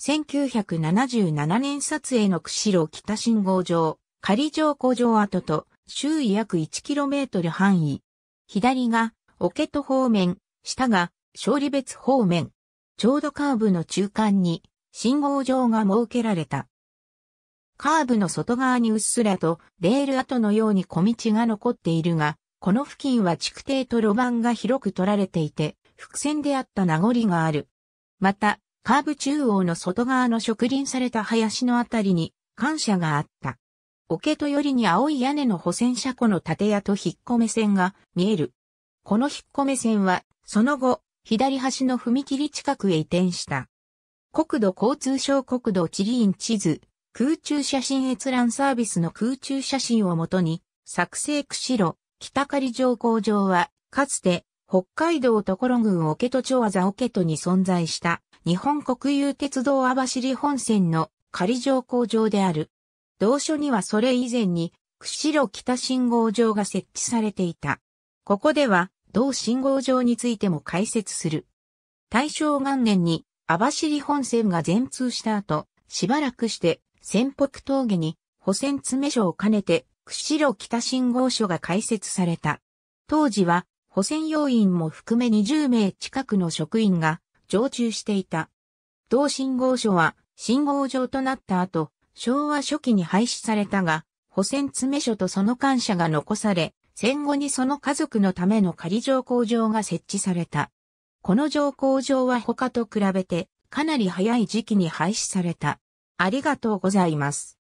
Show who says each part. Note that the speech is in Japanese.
Speaker 1: 1977年撮影の釧路北信号場、仮城古城跡と周囲約 1km 範囲。左が桶戸方面、下が勝利別方面。ちょうどカーブの中間に信号場が設けられた。カーブの外側にうっすらとレール跡のように小道が残っているが、この付近は築堤と路盤が広く取られていて、伏線であった名残がある。また、カーブ中央の外側の植林された林のあたりに感謝があった。桶とよりに青い屋根の保線車庫の建屋と引っ込め線が見える。この引っ込め線は、その後、左端の踏切近くへ移転した。国土交通省国土地理院地図、空中写真閲覧サービスの空中写真をもとに、作成釧路、北狩上工場は、かつて、北海道所郡桶戸町技桶戸に存在した、日本国有鉄道網走本線の仮乗降場である。同所にはそれ以前に、釧路北信号場が設置されていた。ここでは、同信号場についても解説する。大正元年に、網走本線が全通した後、しばらくして、仙北峠に、補選詰め所を兼ねて、釧路北信号所が開設された。当時は、補選要員も含め20名近くの職員が、常駐していた。同信号所は信号場となった後、昭和初期に廃止されたが、保線詰所とその感謝が残され、戦後にその家族のための仮乗降場が設置された。この乗降場は他と比べてかなり早い時期に廃止された。ありがとうございます。